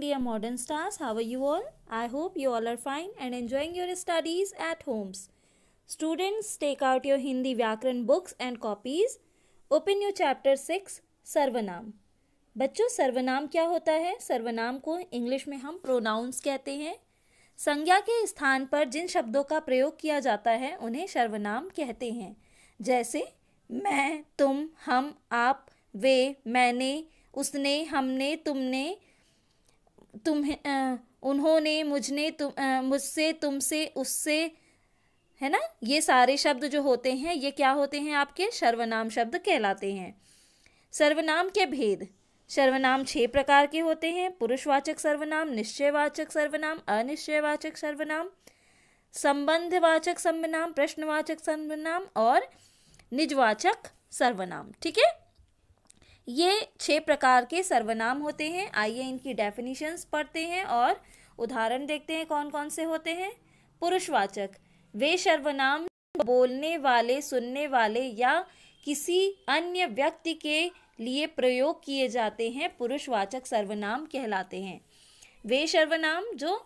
Dear modern stars, how are you all? I hope you all are fine and enjoying your studies at homes. Students, take out your Hindi vyakaran books and copies. Open your chapter 6, sarvanam बच्चों सर्वनाम क्या होता है सर्वनाम को English में हम pronounce कहते हैं संज्ञा के स्थान पर जिन शब्दों का प्रयोग किया जाता है उन्हें सर्वनाम कहते हैं जैसे मैं तुम हम आप वे मैंने उसने हमने तुमने तुम्हें उन्होंने मुझने तुम मुझसे तुमसे उससे है ना ये सारे शब्द जो होते हैं ये क्या होते हैं आपके सर्वनाम शब्द कहलाते हैं सर्वनाम के भेद सर्वनाम छह प्रकार के होते हैं पुरुषवाचक सर्वनाम निश्चयवाचक सर्वनाम अनिश्चयवाचक सर्वनाम संबंधवाचक सर्वनाम प्रश्नवाचक सर्वनाम और निजवाचक सर्वनाम ठीक है ये छः प्रकार के सर्वनाम होते हैं आइए इनकी डेफिनेशंस पढ़ते हैं और उदाहरण देखते हैं कौन कौन से होते हैं पुरुषवाचक वे सर्वनाम बोलने वाले सुनने वाले या किसी अन्य व्यक्ति के लिए प्रयोग किए जाते हैं पुरुषवाचक सर्वनाम कहलाते हैं वे सर्वनाम जो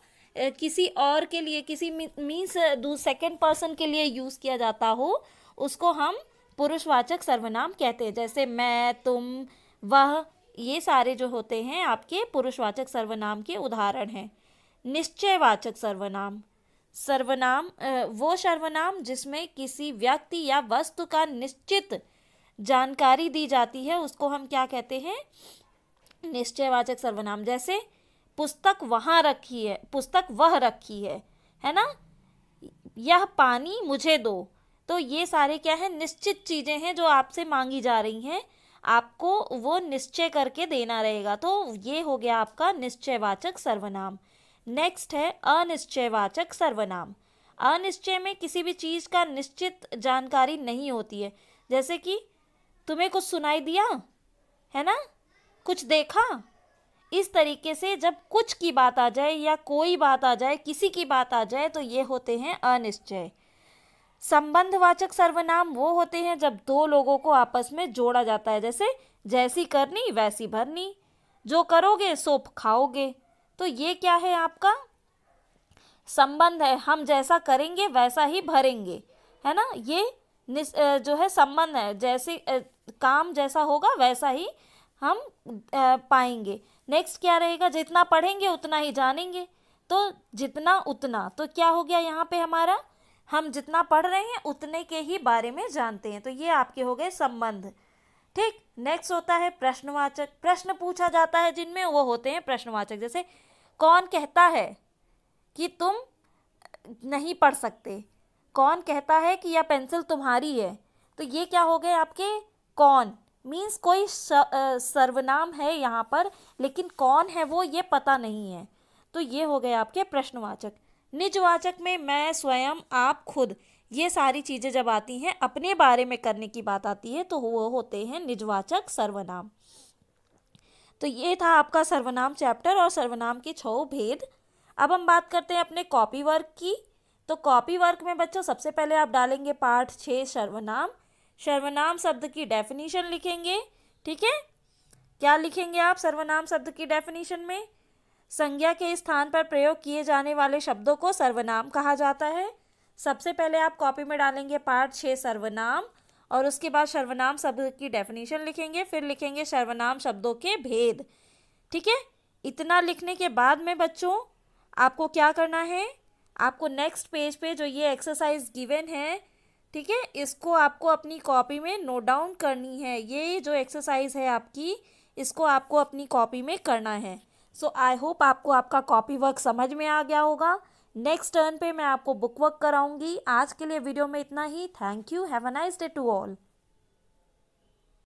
किसी और के लिए किसी मीन्स सेकेंड पर्सन के लिए यूज़ किया जाता हो उसको हम पुरुषवाचक सर्वनाम कहते हैं जैसे मैं तुम वह ये सारे जो होते हैं आपके पुरुषवाचक सर्वनाम के उदाहरण हैं निश्चयवाचक सर्वनाम सर्वनाम वो सर्वनाम जिसमें किसी व्यक्ति या वस्तु का निश्चित जानकारी दी जाती है उसको हम क्या कहते हैं निश्चयवाचक सर्वनाम जैसे पुस्तक वहाँ रखी है पुस्तक वह रखी है है ना यह पानी मुझे दो तो ये सारे क्या है निश्चित चीज़ें हैं जो आपसे मांगी जा रही हैं आपको वो निश्चय करके देना रहेगा तो ये हो गया आपका निश्चयवाचक सर्वनाम नेक्स्ट है अनिश्चयवाचक सर्वनाम अनिश्चय में किसी भी चीज़ का निश्चित जानकारी नहीं होती है जैसे कि तुम्हें कुछ सुनाई दिया है ना कुछ देखा इस तरीके से जब कुछ की बात आ जाए या कोई बात आ जाए किसी की बात आ जाए तो ये होते हैं अनिश्चय संबंधवाचक सर्वनाम वो होते हैं जब दो लोगों को आपस में जोड़ा जाता है जैसे जैसी करनी वैसी भरनी जो करोगे सोप खाओगे तो ये क्या है आपका संबंध है हम जैसा करेंगे वैसा ही भरेंगे है ना ये जो है संबंध है जैसे काम जैसा होगा वैसा ही हम पाएंगे नेक्स्ट क्या रहेगा जितना पढ़ेंगे उतना ही जानेंगे तो जितना उतना तो क्या हो गया यहाँ पे हमारा हम जितना पढ़ रहे हैं उतने के ही बारे में जानते हैं तो ये आपके हो गए संबंध ठीक नेक्स्ट होता है प्रश्नवाचक प्रश्न पूछा जाता है जिनमें वो होते हैं प्रश्नवाचक जैसे कौन कहता है कि तुम नहीं पढ़ सकते कौन कहता है कि यह पेंसिल तुम्हारी है तो ये क्या हो गए आपके कौन मीन्स कोई सर्वनाम है यहाँ पर लेकिन कौन है वो ये पता नहीं है तो ये हो गए आपके प्रश्नवाचक निजवाचक में मैं स्वयं आप खुद ये सारी चीज़ें जब आती हैं अपने बारे में करने की बात आती है तो वो होते हैं निजवाचक सर्वनाम तो ये था आपका सर्वनाम चैप्टर और सर्वनाम के छो भेद अब हम बात करते हैं अपने कॉपी वर्क की तो कॉपी वर्क में बच्चों सबसे पहले आप डालेंगे पाठ छः सर्वनाम सर्वनाम शब्द की डेफिनेशन लिखेंगे ठीक है क्या लिखेंगे आप सर्वनाम शब्द की डेफिनेशन में संज्ञा के स्थान पर प्रयोग किए जाने वाले शब्दों को सर्वनाम कहा जाता है सबसे पहले आप कॉपी में डालेंगे पार्ट छः सर्वनाम और उसके बाद सर्वनाम शब्द की डेफिनेशन लिखेंगे फिर लिखेंगे सर्वनाम शब्दों के भेद ठीक है इतना लिखने के बाद में बच्चों आपको क्या करना है आपको नेक्स्ट पेज पे जो ये एक्सरसाइज गिवन है ठीक है इसको आपको अपनी कॉपी में नोट डाउन करनी है ये जो एक्सरसाइज है आपकी इसको आपको अपनी कॉपी में करना है सो आई होप आपको आपका कॉपी वर्क समझ में आ गया होगा नेक्स्ट टर्न पे मैं आपको बुक वर्क कराऊंगी आज के लिए वीडियो में इतना ही thank you have a nice day to all